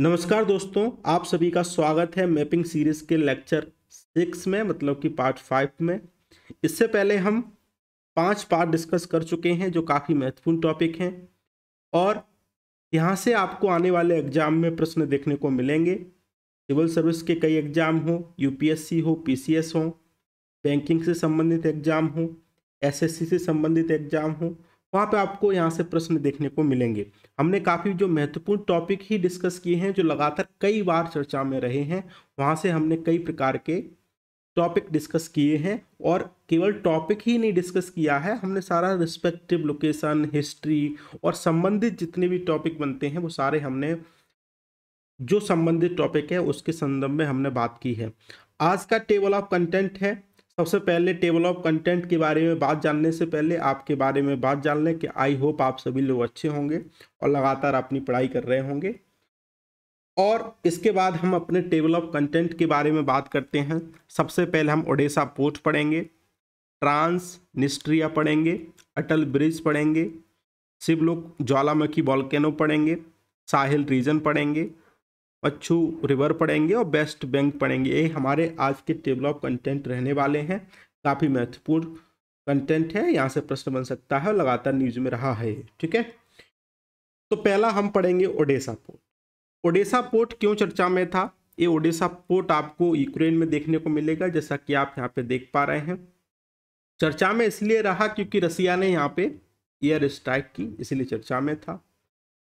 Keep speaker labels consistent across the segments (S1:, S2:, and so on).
S1: नमस्कार दोस्तों आप सभी का स्वागत है मैपिंग सीरीज के लेक्चर सिक्स में मतलब कि पार्ट फाइव में इससे पहले हम पांच पार्ट डिस्कस कर चुके हैं जो काफ़ी महत्वपूर्ण टॉपिक हैं और यहाँ से आपको आने वाले एग्जाम में प्रश्न देखने को मिलेंगे सिविल सर्विस के कई एग्जाम हो यूपीएससी हो पीसीएस हो बैंकिंग से संबंधित एग्जाम हो एसएससी से संबंधित एग्जाम हो वहाँ पे आपको यहाँ से प्रश्न देखने को मिलेंगे हमने काफ़ी जो महत्वपूर्ण टॉपिक ही डिस्कस किए हैं जो लगातार कई बार चर्चा में रहे हैं वहाँ से हमने कई प्रकार के टॉपिक डिस्कस किए हैं और केवल टॉपिक ही नहीं डिस्कस किया है हमने सारा रिस्पेक्टिव लोकेशन हिस्ट्री और संबंधित जितने भी टॉपिक बनते हैं वो सारे हमने जो संबंधित टॉपिक है उसके संदर्भ में हमने बात की है आज का टेबल ऑफ कंटेंट है सबसे पहले टेबल ऑफ कंटेंट के बारे में बात जानने से पहले आपके बारे में बात जान लें कि आई होप आप सभी लोग अच्छे होंगे और लगातार अपनी पढ़ाई कर रहे होंगे और इसके बाद हम अपने टेबल ऑफ कंटेंट के बारे में बात करते हैं सबसे पहले हम ओडिशा पोर्ट पढ़ेंगे ट्रांस निस्ट्रिया पढ़ेंगे अटल ब्रिज पढ़ेंगे शिवलोक ज्वालामुखी बॉल्केनो पढ़ेंगे साहिल रीजन पढ़ेंगे अच्छू रिवर पढ़ेंगे और बेस्ट बैंक पढ़ेंगे ये हमारे आज के टेबल ऑफ कंटेंट रहने वाले हैं काफ़ी महत्वपूर्ण कंटेंट है यहाँ से प्रश्न बन सकता है और लगातार न्यूज में रहा है ठीक है तो पहला हम पढ़ेंगे ओडेसा पोर्ट ओडेसा पोर्ट क्यों चर्चा में था ये ओडेसा पोर्ट आपको यूक्रेन में देखने को मिलेगा जैसा कि आप यहाँ पे देख पा रहे हैं चर्चा में इसलिए रहा क्योंकि रसिया ने यहाँ पे एयर स्ट्राइक की इसलिए चर्चा में था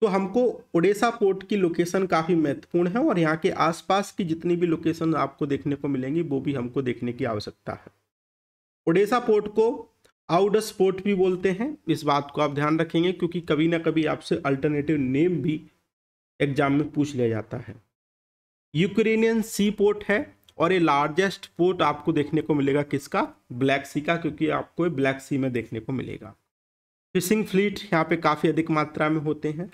S1: तो हमको ओडेसा पोर्ट की लोकेशन काफ़ी महत्वपूर्ण है और यहाँ के आसपास की जितनी भी लोकेशन आपको देखने को मिलेंगी वो भी हमको देखने की आवश्यकता है ओडेसा पोर्ट को आउडस पोर्ट भी बोलते हैं इस बात को आप ध्यान रखेंगे क्योंकि कभी ना कभी आपसे अल्टरनेटिव नेम भी एग्जाम में पूछ लिया जाता है यूक्रेनियन सी पोर्ट है और ये लार्जेस्ट पोर्ट आपको देखने को मिलेगा किसका ब्लैक सी का क्योंकि आपको ब्लैक सी में देखने को मिलेगा फिशिंग फ्लीट यहाँ पे काफ़ी अधिक मात्रा में होते हैं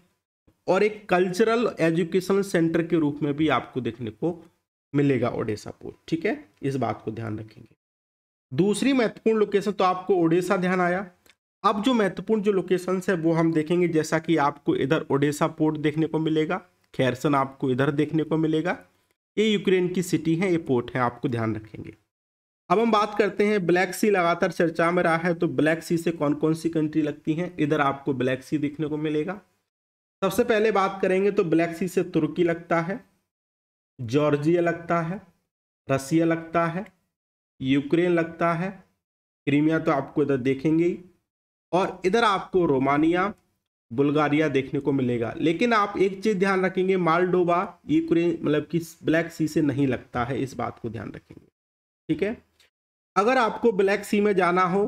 S1: और एक कल्चरल एजुकेशन सेंटर के रूप में भी आपको देखने को मिलेगा ओडिशा पोर्ट ठीक है इस बात को ध्यान रखेंगे दूसरी महत्वपूर्ण लोकेशन तो आपको ओडिशा ध्यान आया अब जो महत्वपूर्ण जो लोकेशन है वो हम देखेंगे जैसा कि आपको इधर ओडिशा पोर्ट देखने को मिलेगा खैरसन आपको इधर देखने को मिलेगा ये यूक्रेन की सिटी है ये पोर्ट है आपको ध्यान रखेंगे अब हम बात करते हैं ब्लैक सी लगातार चर्चा में रहा है तो ब्लैक सी से कौन कौन सी कंट्री लगती हैं इधर आपको ब्लैक सी देखने को मिलेगा सबसे पहले बात करेंगे तो ब्लैक सी से तुर्की लगता है जॉर्जिया लगता है रसिया लगता है यूक्रेन लगता है क्रीमिया तो आपको इधर देखेंगे ही और इधर आपको रोमानिया बुल्गारिया देखने को मिलेगा लेकिन आप एक चीज़ ध्यान रखेंगे मालडोबा यूक्रेन मतलब कि ब्लैक सी से नहीं लगता है इस बात को ध्यान रखेंगे ठीक है अगर आपको ब्लैक सी में जाना हो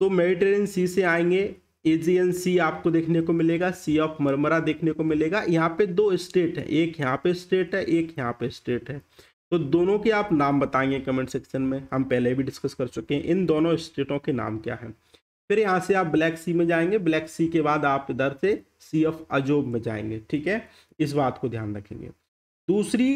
S1: तो मेडिटेन सी से आएंगे एजियन सी आपको देखने को मिलेगा सी ऑफ मरमरा देखने को मिलेगा यहाँ पे दो स्टेट है एक यहाँ पे स्टेट है एक यहाँ पे स्टेट है तो दोनों के आप नाम बताएंगे कमेंट सेक्शन में हम पहले भी डिस्कस कर चुके हैं इन दोनों स्टेटों के नाम क्या है फिर यहाँ से आप ब्लैक सी में जाएंगे ब्लैक सी के बाद आप इधर से सी ऑफ अजोब में जाएंगे ठीक है इस बात को ध्यान रखेंगे दूसरी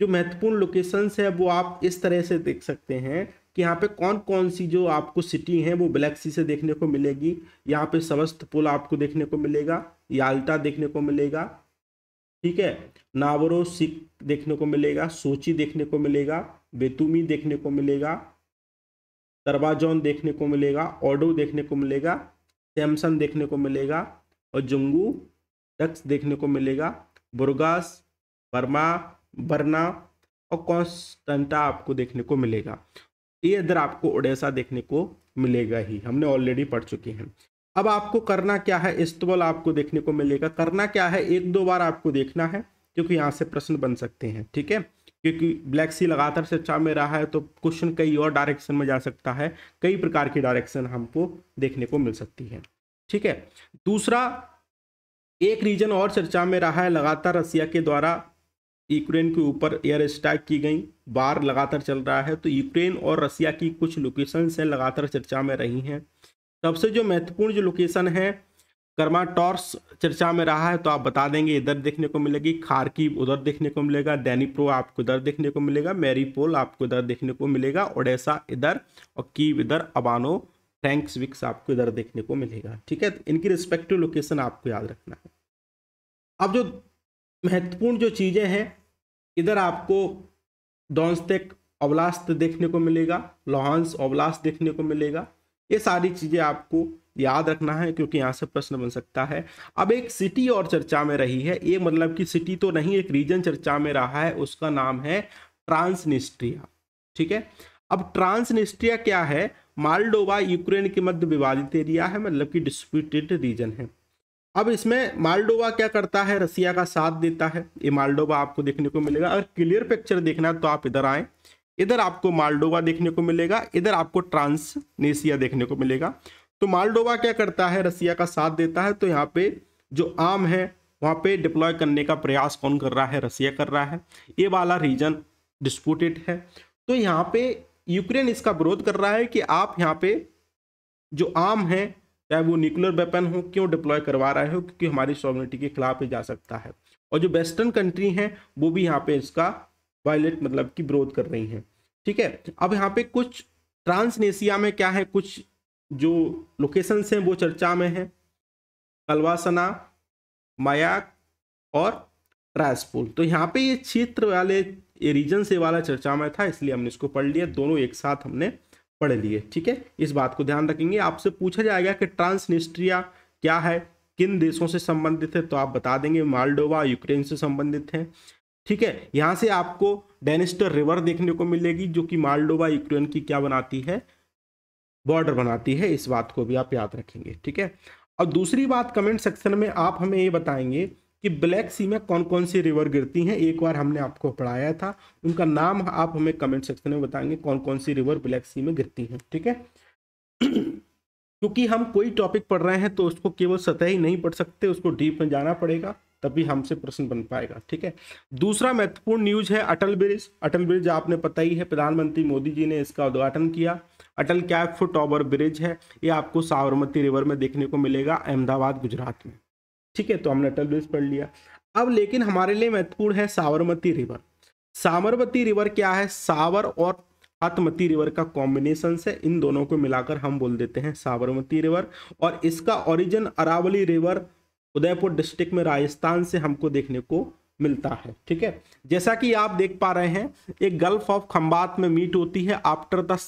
S1: जो महत्वपूर्ण लोकेशंस है वो आप इस तरह से देख सकते हैं कि यहाँ पे कौन कौन सी जो आपको सिटी है वो ब्लैक सी से देखने को मिलेगी यहाँ पे समस्त पुल आपको देखने को मिलेगा याल्टा देखने को मिलेगा ठीक है नावरो देखने को मिलेगा सोची देखने को मिलेगा बेतुमी देखने को मिलेगा दरवाजौन देखने को मिलेगा ऑडो देखने को मिलेगा सैमसन देखने को मिलेगा और जंगू डक्स देखने को मिलेगा बुरगास बर्मा बरना और कॉन्स्टंटा आपको देखने को मिलेगा ये इधर आपको उड़ीसा देखने को मिलेगा ही हमने ऑलरेडी पढ़ चुके हैं अब आपको करना क्या है इस्तवल आपको देखने को मिलेगा करना क्या है एक दो बार आपको देखना है क्योंकि यहाँ से प्रश्न बन सकते हैं ठीक है क्योंकि ब्लैक सी लगातार से चा में रहा है तो क्वेश्चन कई और डायरेक्शन में जा सकता है कई प्रकार की डायरेक्शन हमको देखने को मिल सकती है ठीक है दूसरा एक रीजन और चर्चा में रहा है लगातार रसिया के द्वारा यूक्रेन के ऊपर एयर स्ट्राइक की गई बार लगातार चल रहा है तो यूक्रेन और रसिया की कुछ लोकेशन हैं लगातार चर्चा में रही हैं सबसे जो महत्वपूर्ण जो लोकेशन है कर्मा टॉर्स चर्चा में रहा है तो आप बता देंगे इधर देखने को मिलेगी खारकी उधर देखने को मिलेगा दैनीप्रो आपको इधर देखने को मिलेगा मैरीपोल आपको इधर देखने को मिलेगा ओडेसा इधर और कीव इधर अबानो थैंक्स विक्स आपको इधर देखने को मिलेगा ठीक है तो इनकी रिस्पेक्टिव लोकेशन आपको याद रखना है अब जो महत्वपूर्ण जो चीज़ें हैं इधर आपको डॉन्स्टेक अवलास्त देखने को मिलेगा लोहांस अवलास्त देखने को मिलेगा ये सारी चीज़ें आपको याद रखना है क्योंकि यहाँ से प्रश्न बन सकता है अब एक सिटी और चर्चा में रही है ये मतलब कि सिटी तो नहीं एक रीजन चर्चा में रहा है उसका नाम है ट्रांसनिस्ट्रिया ठीक है अब ट्रांसनिस्ट्रिया क्या है मालडोवा यूक्रेन के मध्य विवादित एरिया है मतलब कि डिस्प्यूटेड रीजन है अब इसमें मालडोवा क्या करता है रसिया का साथ देता है ये मालडोवा आपको देखने को मिलेगा अगर क्लियर पिक्चर देखना है तो आप इधर आए इधर आपको मालडोवा देखने को मिलेगा इधर आपको ट्रांसनेशिया देखने को मिलेगा तो मालडोवा क्या करता है रसिया का साथ देता है तो यहाँ पे जो आम है वहाँ पे डिप्लॉय करने का प्रयास कौन कर रहा है रसिया कर रहा है ये वाला रीजन डिस्प्यूटेड है तो यहाँ पे यूक्रेन इसका विरोध कर रहा है कि आप यहाँ पे जो आम है चाहे वो न्यूक्लियर वेपन हो क्यों डिप्लॉय करवा रहे हो क्योंकि हमारी सॉवर्निटी के खिलाफ ही जा सकता है और जो वेस्टर्न कंट्री हैं वो भी यहाँ पे इसका वायलेट मतलब कि विरोध कर रही हैं ठीक है अब यहाँ पे कुछ ट्रांसनेशिया में क्या है कुछ जो लोकेशंस हैं वो चर्चा में हैं कलवासना मायाक और राजपुर तो यहाँ पे ये क्षेत्र वाले ये रीजन से वाला चर्चा में था इसलिए हमने इसको पढ़ लिया दोनों एक साथ हमने पढ़ लिए ठीक है इस बात को ध्यान रखेंगे आपसे पूछा जाएगा कि ट्रांसनिस्ट्रिया क्या है किन देशों से संबंधित है तो आप बता देंगे मालडोवा यूक्रेन से संबंधित है ठीक है यहाँ से आपको डेनिस्टर रिवर देखने को मिलेगी जो कि मालडोवा यूक्रेन की क्या बनाती है बॉर्डर बनाती है इस बात को भी आप याद रखेंगे ठीक है और दूसरी बात कमेंट सेक्शन में आप हमें ये बताएंगे कि ब्लैक सी में कौन कौन सी रिवर गिरती हैं एक बार हमने आपको पढ़ाया था उनका नाम आप हमें कमेंट सेक्शन में बताएंगे कौन कौन सी रिवर ब्लैक सी में गिरती हैं ठीक है क्योंकि हम कोई टॉपिक पढ़ रहे हैं तो उसको केवल सतह ही नहीं पढ़ सकते उसको डीप में जाना पड़ेगा तभी हमसे प्रश्न बन पाएगा ठीक है दूसरा महत्वपूर्ण न्यूज है अटल ब्रिज अटल ब्रिज आपने पता ही है प्रधानमंत्री मोदी जी ने इसका उद्घाटन किया अटल कैप फुट ओवर ब्रिज है ये आपको साबरमती रिवर में देखने को मिलेगा अहमदाबाद गुजरात में ठीक है तो हमने अटल ब्रिज पढ़ लिया अब लेकिन हमारे लिए महत्वपूर्ण है साबरमती रिवर साबरमती रिवर क्या है सावर और हतमती रिवर का कॉम्बिनेशन से इन दोनों को मिलाकर हम बोल देते हैं साबरमती रिवर और इसका origin Aravalli river Udaipur district में राजस्थान से हमको देखने को मिलता है ठीक है जैसा कि आप देख पा रहे हैं एक गल्फ ऑफ खम्बात में मीट होती है after the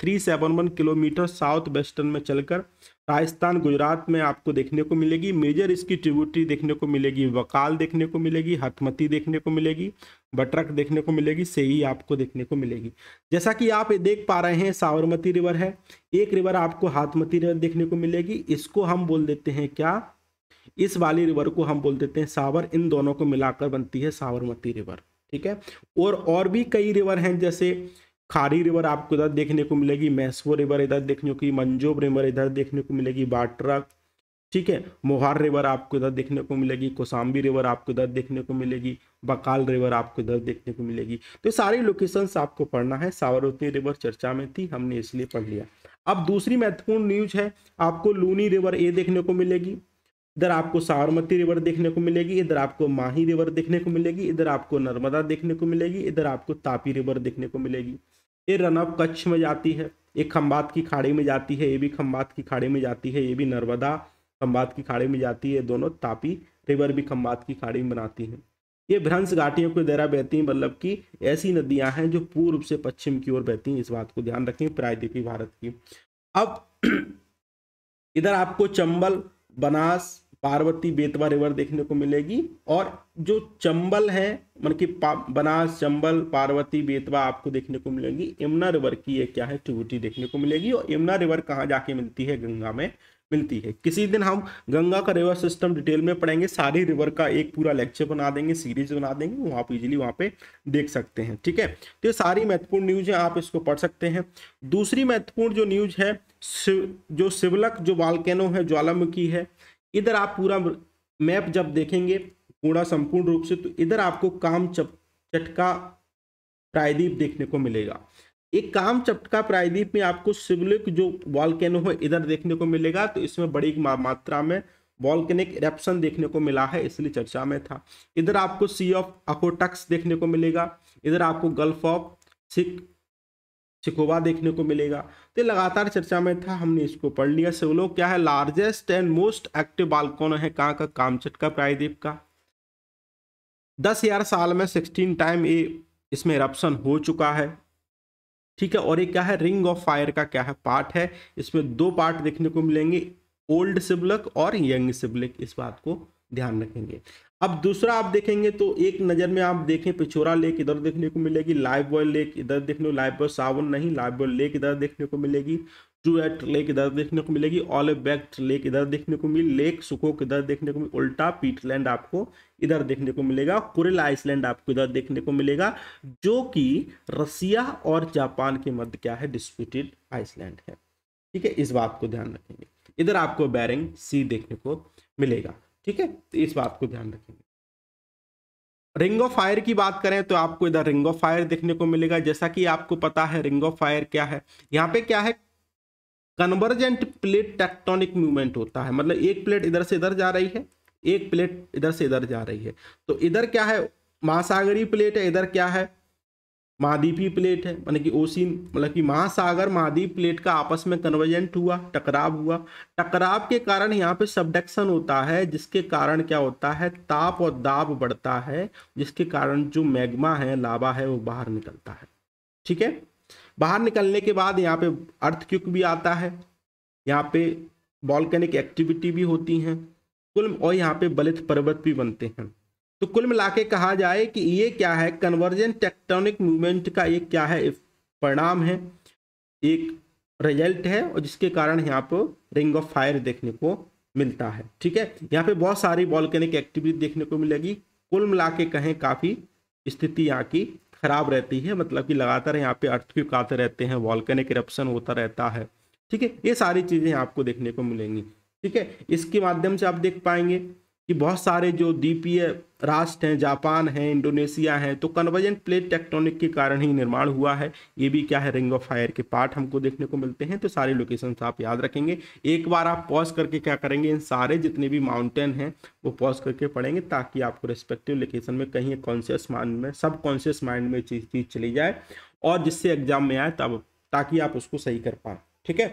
S1: three seven one kilometre south western में चलकर राजस्थान गुजरात में आपको देखने को मिलेगी मेजर इसकी ट्रिब्यूटरी देखने को मिलेगी वकाल देखने को मिलेगी हथमती देखने को मिलेगी बटरक देखने को मिलेगी सेई आपको देखने को मिलेगी जैसा कि आप देख पा रहे हैं साबरमती रिवर है एक रिवर आपको हाथमती रिवर देखने को मिलेगी इसको हम बोल देते हैं क्या इस वाली रिवर को हम बोल देते हैं सावर इन दोनों को मिलाकर बनती है साबरमती रिवर ठीक है और और भी कई रिवर हैं जैसे खारी रिवर आपको इधर देखने को मिलेगी मैसवो रिवर इधर देखने को मंजोब रिवर इधर देखने को मिलेगी बाटरा ठीक है मोहार रिवर आपको इधर देखने को मिलेगी कोसाम्बी रिवर आपको इधर देखने को मिलेगी बकाल रिवर आपको इधर देखने को मिलेगी तो सारी लोकेशंस आपको पढ़ना है सावरवती रिवर चर्चा में थी हमने इसलिए पढ़ लिया अब दूसरी महत्वपूर्ण न्यूज है आपको लूनी रिवर ए देखने को मिलेगी इधर आपको साबरमती रिवर देखने को मिलेगी इधर आपको माही रिवर देखने को मिलेगी इधर आपको नर्मदा देखने को मिलेगी इधर आपको तापी रिवर देखने को मिलेगी ये रन ऑफ कच्छ में जाती है ये खम्बात की खाड़ी में जाती है ये भी खम्बात की खाड़ी में जाती है ये भी नर्मदा खम्बात की खाड़ी में जाती है दोनों तापी रिवर भी खम्बात की खाड़ी में बनाती है ये भ्रंश घाटियों को दरा बहती हैं मतलब कि ऐसी नदियां हैं जो पूर्व से पश्चिम की ओर बहती हैं इस बात को ध्यान रखें प्रायद्वीपी भारत की अब इधर आपको चंबल बनास पार्वती बेतवा रिवर देखने को मिलेगी और जो चंबल है मतलब कि बनास चंबल पार्वती बेतवा आपको देखने को मिलेगी यमुना रिवर की ये क्या है ट्रिब्यूटी देखने को मिलेगी और यमुना रिवर कहाँ जाके मिलती है गंगा में मिलती है किसी दिन हम गंगा का रिवर सिस्टम डिटेल में पढ़ेंगे सारे रिवर का एक पूरा लेक्चर बना देंगे सीरीज बना देंगे वहाँ आप इजिली वहाँ पे देख सकते हैं ठीक है तो ये सारी महत्वपूर्ण न्यूज है आप इसको पढ़ सकते हैं दूसरी महत्वपूर्ण जो न्यूज है जो शिवलक जो वालकैनो है ज्वालामुखी है इधर आप पूरा मैप जब देखेंगे पूरा संपूर्ण रूप से तो इधर आपको काम चप चटका प्रायद्वीप देखने को मिलेगा एक काम चपटका प्रायद्वीप में आपको शिवलिक जो वॉलकैनो है इधर देखने को मिलेगा तो इसमें बड़ी मात्रा में वॉलकैनिक रेप्सन देखने को मिला है इसलिए चर्चा में था इधर आपको सी ऑफ अकोटक्स देखने को मिलेगा इधर आपको गल्फ ऑफ सिक चिकोबा देखने को मिलेगा तो लगातार चर्चा में था हमने इसको पढ़ लिया सिवलोक क्या है largest and most active volcano है कहाँ का कामचट का प्रायद्वीप का दस हजार साल में सिक्सटीन टाइम ये इसमें रप्सन हो चुका है ठीक है और ये क्या है रिंग ऑफ फायर का क्या है पार्ट है इसमें दो पार्ट देखने को मिलेंगे ओल्ड सिबलक और यंग सिबलक इस बात को ध्यान रखेंगे अब दूसरा आप देखेंगे तो एक नज़र में आप देखें पिछोरा लेक इधर देखने को मिलेगी लाइव बॉय लेक इधर देखने को लाइव बॉय सावन नहीं लाइव बॉय लेक इधर देखने को मिलेगी टू एट लेक इधर देखने को मिलेगी ऑल बैक्ट लेक इधर देखने को मिली लेक सुखो इधर देखने को मिली उल्टा पीटलैंड आपको इधर देखने को मिलेगा कुरिल आइसलैंड आपको इधर देखने को मिलेगा जो कि रसिया और जापान के मध्य क्या है डिस्प्यूटेड आइसलैंड है ठीक है इस बात को ध्यान रखेंगे इधर आपको बैरिंग सी देखने को मिलेगा ठीक है तो इस बात को ध्यान रखेंगे रिंग ऑफ फायर की बात करें तो आपको इधर रिंग ऑफ फायर देखने को मिलेगा जैसा कि आपको पता है रिंग ऑफ फायर क्या है यहाँ पे क्या है कन्वर्जेंट प्लेट टेक्टोनिक मूवमेंट होता है मतलब एक प्लेट इधर से इधर जा रही है एक प्लेट इधर से इधर जा रही है तो इधर क्या है महासागरी प्लेट है इधर क्या है महाद्वीपीय प्लेट है मतलब कि ओसिन मतलब कि महासागर महाद्वीप प्लेट का आपस में कन्वर्जेंट हुआ टकराव हुआ टकराव के कारण यहाँ पे सबडक्शन होता है जिसके कारण क्या होता है ताप और दाब बढ़ता है जिसके कारण जो मैग्मा है लावा है वो बाहर निकलता है ठीक है बाहर निकलने के बाद यहाँ पे अर्थ क्यूक भी आता है यहाँ पे वॉल्केनिक एक्टिविटी भी होती हैं कुल और यहाँ पे बलित पर्वत भी बनते हैं तो कुल मिला के कहा जाए कि ये क्या है कन्वर्जन टेक्टोनिक मूवमेंट का एक क्या है परिणाम है एक रिजल्ट है और जिसके कारण यहाँ पर रिंग ऑफ फायर देखने को मिलता है ठीक है यहाँ पे बहुत सारी बॉल्केनिक एक्टिविटी देखने को मिलेगी कुल मिला के कहें काफ़ी स्थिति यहाँ की खराब रहती है मतलब कि लगातार यहाँ पे अर्थक्विक आते रहते हैं वॉल्केनिक इरप्शन होता रहता है ठीक है ये सारी चीज़ें आपको देखने को मिलेंगी ठीक है इसके माध्यम से आप देख पाएंगे कि बहुत सारे जो द्वीपीय राष्ट्र हैं जापान हैं इंडोनेशिया हैं तो कन्वर्जेंट प्लेट टेक्टोनिक के कारण ही निर्माण हुआ है ये भी क्या है रिंग ऑफ फायर के पार्ट हमको देखने को मिलते हैं तो सारे लोकेशंस आप याद रखेंगे एक बार आप पॉज करके क्या करेंगे इन सारे जितने भी माउंटेन हैं वो पॉज करके पढ़ेंगे ताकि आपको रेस्पेक्टिव लोकेशन में कहीं कॉन्शियस माइंड में सब कॉन्शियस माइंड में चीज चीज चली जाए और जिससे एग्जाम में आए तब ताकि आप उसको सही कर पाए ठीक है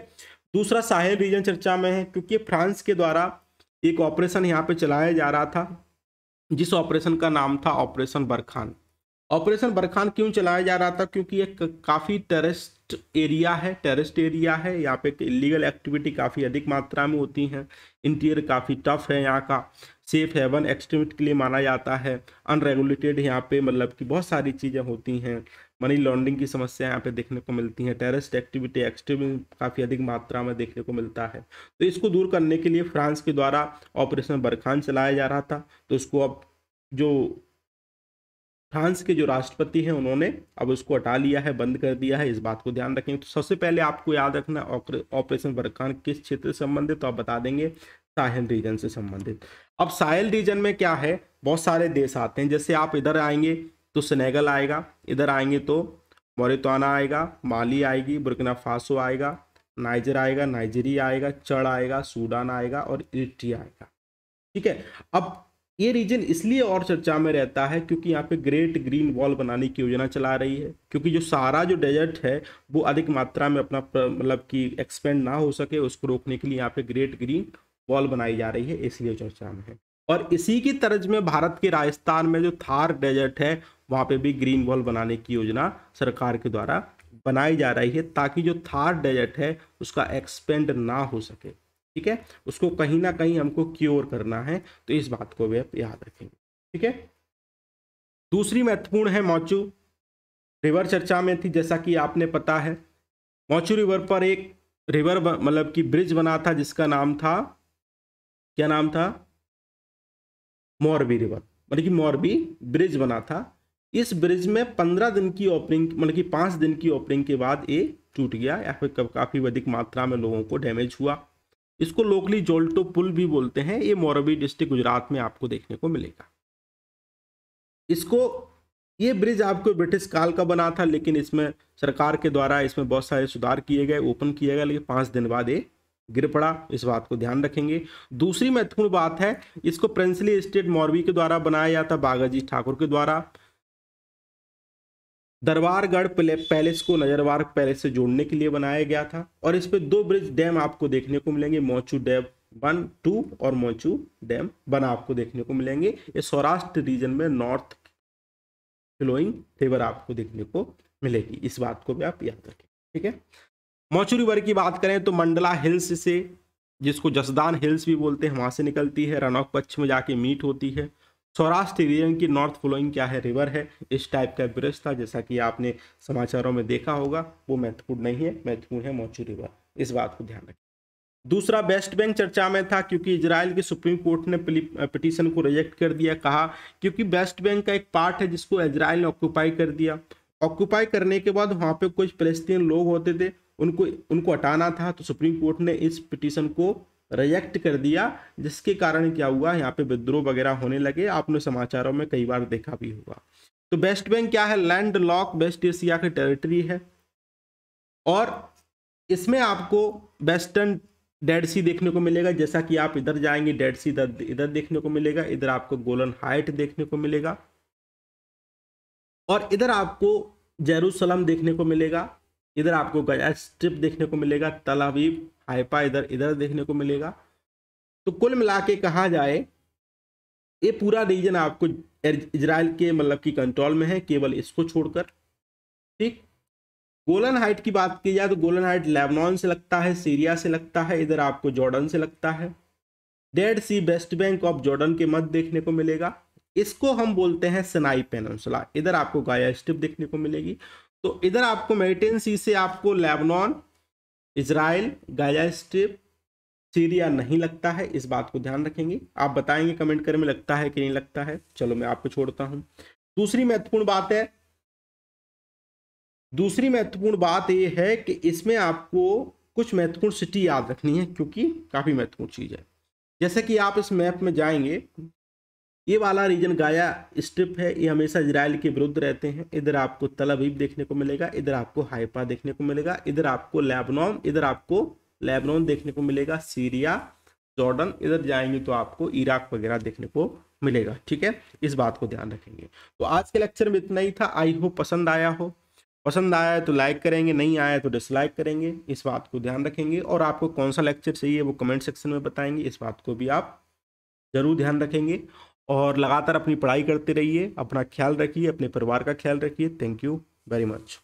S1: दूसरा साहेल रीजन चर्चा में है क्योंकि फ्रांस के द्वारा एक ऑपरेशन यहाँ पे चलाया जा रहा था जिस ऑपरेशन का नाम था ऑपरेशन बरखान ऑपरेशन बरखान क्यों चलाया जा रहा था क्योंकि एक काफ़ी टेरेस्ट एरिया है टेरेस्ट एरिया है यहाँ पे इलीगल एक्टिविटी काफ़ी अधिक मात्रा में होती हैं इंटीरियर काफ़ी टफ है यहाँ का सेफ हेवन एक्सट्रीमिट के लिए माना जाता है अनरेगुलेटेड यहाँ पे मतलब कि बहुत सारी चीज़ें होती हैं मनी लॉन्ड्रिंग की समस्या यहाँ पे देखने को मिलती है टेररिस्ट एक्टिविटी एक्सट्रीम काफ़ी अधिक मात्रा में देखने को मिलता है तो इसको दूर करने के लिए फ्रांस के द्वारा ऑपरेशन बरखान चलाया जा रहा था तो उसको अब जो फ्रांस के जो राष्ट्रपति हैं उन्होंने अब उसको हटा लिया है बंद कर दिया है इस बात को ध्यान रखें तो सबसे पहले आपको याद रखना ऑपरेशन बरखान किस क्षेत्र से संबंधित तो आप बता देंगे साहल रीजन से संबंधित अब साहल रीजन में क्या है बहुत सारे देश आते हैं जैसे आप इधर आएंगे तो सनेगल आएगा इधर आएंगे तो मोरिताना आएगा माली आएगी बुरकना फासो आएगा नाइजर आएगा नाइजीरिया आएगा चढ़ आएगा सूडान आएगा और इटी आएगा ठीक है अब ये रीजन इसलिए और चर्चा में रहता है क्योंकि यहाँ पे ग्रेट ग्रीन वॉल बनाने की योजना चला रही है क्योंकि जो सारा जो डेजर्ट है वो अधिक मात्रा में अपना मतलब कि एक्सपेंड ना हो सके उसको रोकने के लिए यहाँ पे ग्रेट ग्रीन वॉल बनाई जा रही है इसलिए चर्चा में है और इसी की तर्ज में भारत के राजस्थान में जो थार डेजर्ट है वहाँ पे भी ग्रीन वॉल बनाने की योजना सरकार के द्वारा बनाई जा रही है ताकि जो थार डेजर्ट है उसका एक्सपेंड ना हो सके ठीक है उसको कहीं ना कहीं हमको क्योर करना है तो इस बात को भी आप याद रखेंगे ठीक है दूसरी महत्वपूर्ण है मौचू रिवर चर्चा में थी जैसा कि आपने पता है मौचू रिवर पर एक रिवर मतलब कि ब्रिज बना था जिसका नाम था क्या नाम था मोरबी रिवर मतलब कि मोरबी ब्रिज बना था इस ब्रिज में पंद्रह दिन की ओपनिंग मतलब कि पाँच दिन की ओपनिंग के बाद ये टूट गया या फिर काफ़ी अधिक मात्रा में लोगों को डैमेज हुआ इसको लोकली जोल्टो पुल भी बोलते हैं ये मोरबी डिस्ट्रिक्ट गुजरात में आपको देखने को मिलेगा इसको ये ब्रिज आपको ब्रिटिश काल का बना था लेकिन इसमें सरकार के द्वारा इसमें बहुत सारे सुधार किए गए ओपन किया गया लेकिन पाँच दिन बाद ये गिर पड़ा इस बात को ध्यान रखेंगे दूसरी महत्वपूर्ण बात है इसको प्रिंसली स्टेट मौरवी के द्वारा बनाया जाता बागाजी ठाकुर के द्वारा दरबारगढ़ पैलेस को नजरवार पैलेस से जोड़ने के लिए बनाया गया था और इस पे दो ब्रिज डैम आपको देखने को मिलेंगे मोचू डैम वन टू और मोचू डैम वन आपको देखने को मिलेंगे ये सौराष्ट्र रीजन में नॉर्थ फ्लोइंग रिवर आपको देखने को मिलेगी इस बात को भी आप याद रखें ठीक है मौचुरी वर्ग की बात करें तो मंडला हिल्स से जिसको जसदान हिल्स भी बोलते हैं वहाँ से निकलती है रनौक पक्ष में जाके मीट होती है सौराष्ट्र रीजन की नॉर्थ फ्लोइंग क्या है रिवर है इस टाइप का ब्रिज था जैसा कि आपने समाचारों में देखा होगा वो महत्वपूर्ण नहीं है महत्वपूर्ण है मौचू रिवर इस बात को ध्यान रखें दूसरा वेस्ट बैंक चर्चा में था क्योंकि इसराइल की सुप्रीम कोर्ट ने पिटीशन को रिजेक्ट कर दिया कहा क्योंकि वेस्ट बैंक का एक पार्ट है जिसको इसराइल ने ऑक्यूपाई कर दिया ऑक्यूपाई करने के बाद वहाँ पे कुछ फलस्तीन लोग होते थे उनको उनको हटाना था तो सुप्रीम कोर्ट ने इस पिटीशन को रिजेक्ट कर दिया जिसके कारण क्या हुआ यहाँ पे विद्रोह वगैरह होने लगे आपने समाचारों में कई बार देखा भी होगा तो वेस्ट बैंक क्या है लैंड लॉक वेस्ट एशिया की टेरिटरी है और इसमें आपको वेस्टर्न डेड सी देखने को मिलेगा जैसा कि आप इधर जाएंगे डेड सी इधर इधर देखने को मिलेगा इधर आपको गोलन हाइट देखने को मिलेगा और इधर आपको जेरूसलम देखने को मिलेगा इधर आपको गजा स्ट्रिप देखने को मिलेगा तलावीब हाइपा इधर इधर देखने को मिलेगा तो कुल मिला के कहा जाए ये पूरा रीजन आपको इजराइल के मतलब की कंट्रोल में है केवल इसको छोड़कर ठीक गोलन हाइट की बात की जाए तो गोलन हाइट लेबनान से लगता है सीरिया से लगता है इधर आपको जॉर्डन से लगता है Dead Sea West Bank of Jordan के मध्य देखने को मिलेगा इसको हम बोलते हैं सनाई पेनसुला इधर आपको गाया स्ट्रिप देखने को मिलेगी तो इधर आपको मेडिटेन सी से आपको Lebanon Israel Gaza strip Syria नहीं लगता है इस बात को ध्यान रखेंगे आप बताएंगे कमेंट करें में लगता है कि नहीं लगता है चलो मैं आपको छोड़ता हूं दूसरी महत्वपूर्ण बात है दूसरी महत्वपूर्ण बात यह है कि इसमें आपको कुछ महत्वपूर्ण सिटी याद रखनी है क्योंकि काफ़ी महत्वपूर्ण चीज़ है जैसे कि आप इस मैप में जाएंगे ये वाला रीजन गाया स्ट्रिप है ये हमेशा इसराइल के विरुद्ध रहते हैं इधर आपको तलबीब देखने को मिलेगा इधर आपको हाइपा देखने को मिलेगा इधर आपको लेबनॉन इधर आपको लेबनॉन देखने को मिलेगा सीरिया जॉर्डन इधर जाएंगे तो आपको इराक वगैरह देखने को मिलेगा ठीक है इस बात को ध्यान रखेंगे तो आज के लेक्चर में इतना ही था आई होप पसंद आया हो पसंद आया तो लाइक करेंगे नहीं आया तो डिसलाइक करेंगे इस बात को ध्यान रखेंगे और आपको कौन सा लेक्चर चाहिए वो कमेंट सेक्शन में बताएंगे इस बात को भी आप ज़रूर ध्यान रखेंगे और लगातार अपनी पढ़ाई करते रहिए अपना ख्याल रखिए अपने परिवार का ख्याल रखिए थैंक यू वेरी मच